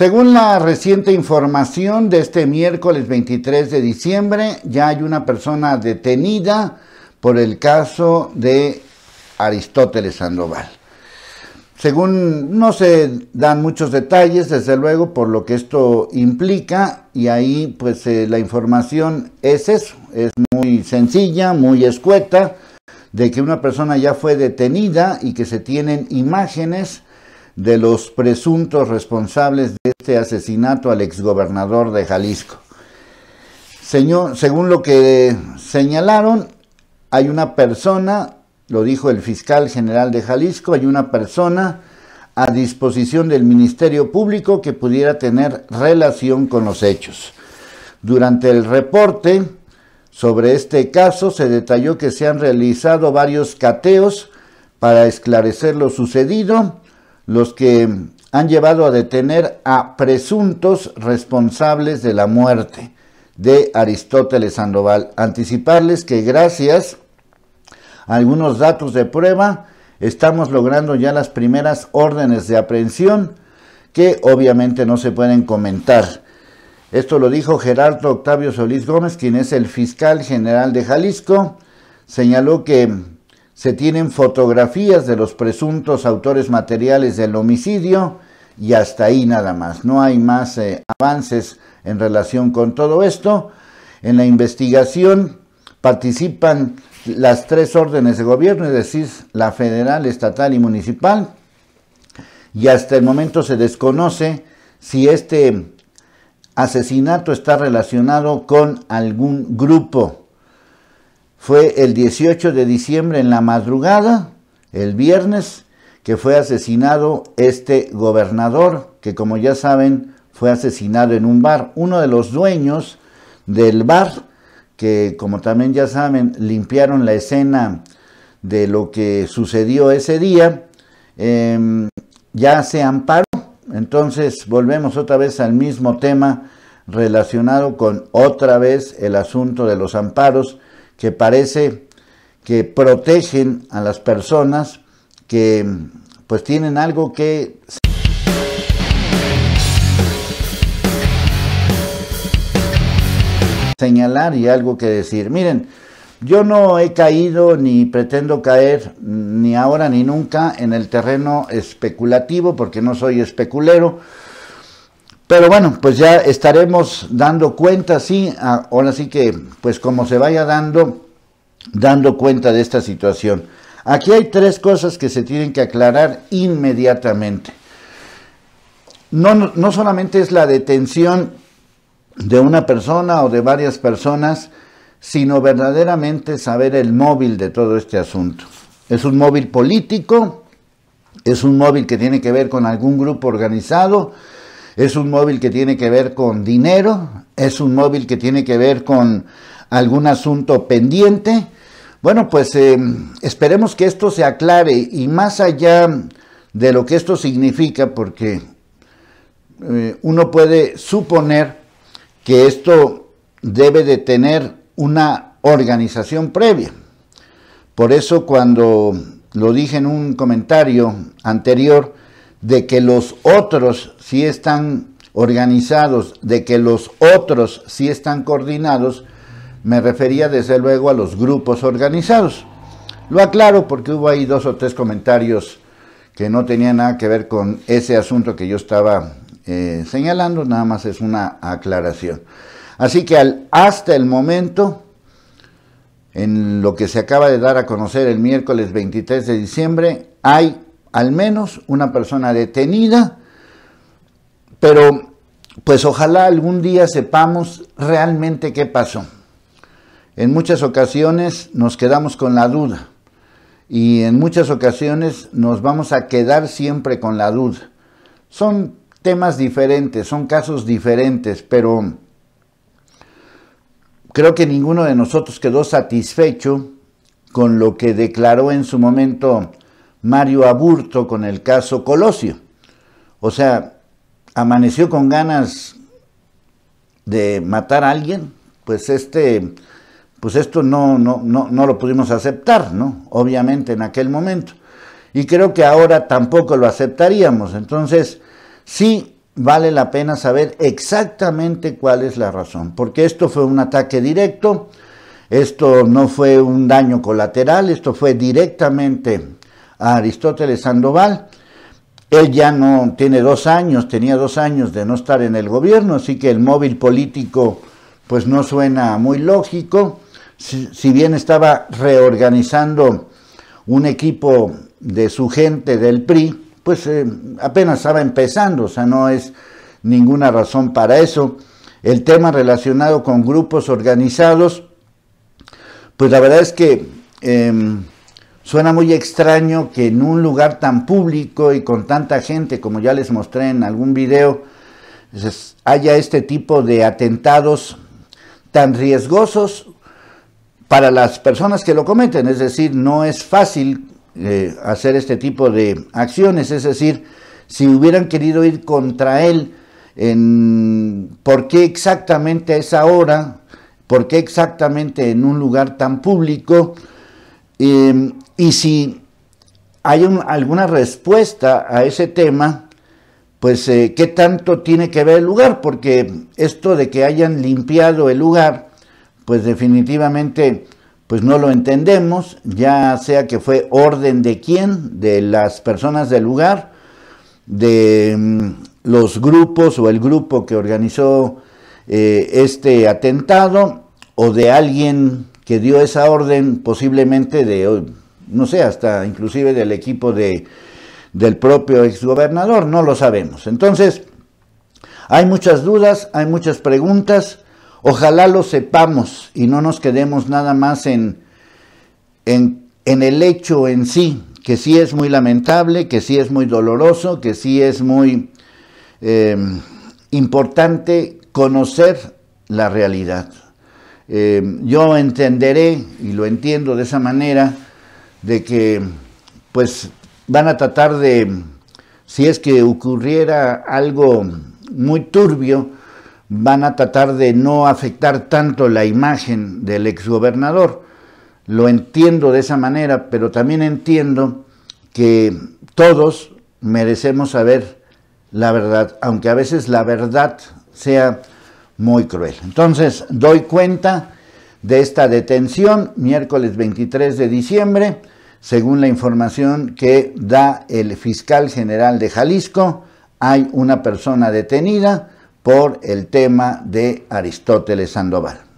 Según la reciente información de este miércoles 23 de diciembre, ya hay una persona detenida por el caso de Aristóteles Sandoval. Según no se dan muchos detalles, desde luego, por lo que esto implica, y ahí pues eh, la información es eso, es muy sencilla, muy escueta, de que una persona ya fue detenida y que se tienen imágenes de los presuntos responsables de este asesinato al exgobernador de Jalisco. Señor, según lo que señalaron, hay una persona, lo dijo el fiscal general de Jalisco, hay una persona a disposición del Ministerio Público que pudiera tener relación con los hechos. Durante el reporte sobre este caso se detalló que se han realizado varios cateos para esclarecer lo sucedido los que han llevado a detener a presuntos responsables de la muerte de Aristóteles Sandoval. Anticiparles que gracias a algunos datos de prueba estamos logrando ya las primeras órdenes de aprehensión que obviamente no se pueden comentar. Esto lo dijo Gerardo Octavio Solís Gómez, quien es el fiscal general de Jalisco. Señaló que se tienen fotografías de los presuntos autores materiales del homicidio y hasta ahí nada más. No hay más eh, avances en relación con todo esto. En la investigación participan las tres órdenes de gobierno, es decir, la federal, estatal y municipal. Y hasta el momento se desconoce si este asesinato está relacionado con algún grupo fue el 18 de diciembre en la madrugada, el viernes, que fue asesinado este gobernador, que como ya saben fue asesinado en un bar. Uno de los dueños del bar, que como también ya saben limpiaron la escena de lo que sucedió ese día, em, ya se amparó. Entonces volvemos otra vez al mismo tema relacionado con otra vez el asunto de los amparos que parece que protegen a las personas que pues tienen algo que... señalar y algo que decir. Miren, yo no he caído ni pretendo caer ni ahora ni nunca en el terreno especulativo porque no soy especulero. Pero bueno, pues ya estaremos dando cuenta, sí, ahora sí que, pues como se vaya dando, dando cuenta de esta situación. Aquí hay tres cosas que se tienen que aclarar inmediatamente. No, no solamente es la detención de una persona o de varias personas, sino verdaderamente saber el móvil de todo este asunto. Es un móvil político, es un móvil que tiene que ver con algún grupo organizado, es un móvil que tiene que ver con dinero, es un móvil que tiene que ver con algún asunto pendiente. Bueno, pues eh, esperemos que esto se aclare y más allá de lo que esto significa, porque eh, uno puede suponer que esto debe de tener una organización previa. Por eso cuando lo dije en un comentario anterior, de que los otros sí están organizados, de que los otros sí están coordinados, me refería desde luego a los grupos organizados. Lo aclaro porque hubo ahí dos o tres comentarios que no tenían nada que ver con ese asunto que yo estaba eh, señalando, nada más es una aclaración. Así que hasta el momento, en lo que se acaba de dar a conocer el miércoles 23 de diciembre, hay al menos una persona detenida, pero pues ojalá algún día sepamos realmente qué pasó. En muchas ocasiones nos quedamos con la duda y en muchas ocasiones nos vamos a quedar siempre con la duda. Son temas diferentes, son casos diferentes, pero creo que ninguno de nosotros quedó satisfecho con lo que declaró en su momento Mario Aburto con el caso Colosio. O sea, amaneció con ganas de matar a alguien, pues este pues esto no, no, no, no lo pudimos aceptar, ¿no? Obviamente en aquel momento. Y creo que ahora tampoco lo aceptaríamos. Entonces, sí vale la pena saber exactamente cuál es la razón, porque esto fue un ataque directo, esto no fue un daño colateral, esto fue directamente a Aristóteles Sandoval. Él ya no tiene dos años, tenía dos años de no estar en el gobierno, así que el móvil político pues no suena muy lógico. Si, bien estaba reorganizando un equipo de su gente del PRI, pues eh, apenas estaba empezando, o sea, no es ninguna razón para eso. El tema relacionado con grupos organizados, pues la verdad es que em, Suena muy extraño que en un lugar tan público y con tanta gente, como ya les mostré en algún video, pues, haya este tipo de atentados tan riesgosos para las personas que lo cometen. Es decir, no es fácil eh, hacer este tipo de acciones. Es decir, si hubieran querido ir contra él, por qué exactamente a esa hora, por qué exactamente en un lugar tan público, em, y si hay alguna respuesta a ese tema, pues eh, qué tanto tiene que ver el lugar, porque esto de que hayan limpiado el lugar, pues definitivamente pues no lo entendemos, ya sea que fue orden de quién, de las personas del lugar, de mm, los grupos o el grupo que organizó eh, este atentado, o de alguien que dio esa orden, posiblemente de no sé, hasta inclusive del equipo del propio exgobernador, no lo sabemos. Entonces, hay muchas dudas, hay muchas preguntas, ojalá lo sepamos y no nos quedemos nada más en, en, el hecho en sí, que sí es muy lamentable, que sí es muy doloroso, que sí es muy em, importante conocer la realidad. Em, yo entenderé, y lo entiendo de esa manera, de que pues van a tratar de, si es que ocurriera algo muy turbio, van a tratar de no afectar tanto la imagen del exgobernador. Lo entiendo de esa manera, pero también entiendo que todos merecemos saber la verdad, aunque a veces la verdad sea muy cruel. Entonces, doy cuenta de esta detención, miércoles 23 de diciembre, según la información que da el fiscal general de Jalisco, hay una persona detenida por el tema de Aristóteles Sandoval.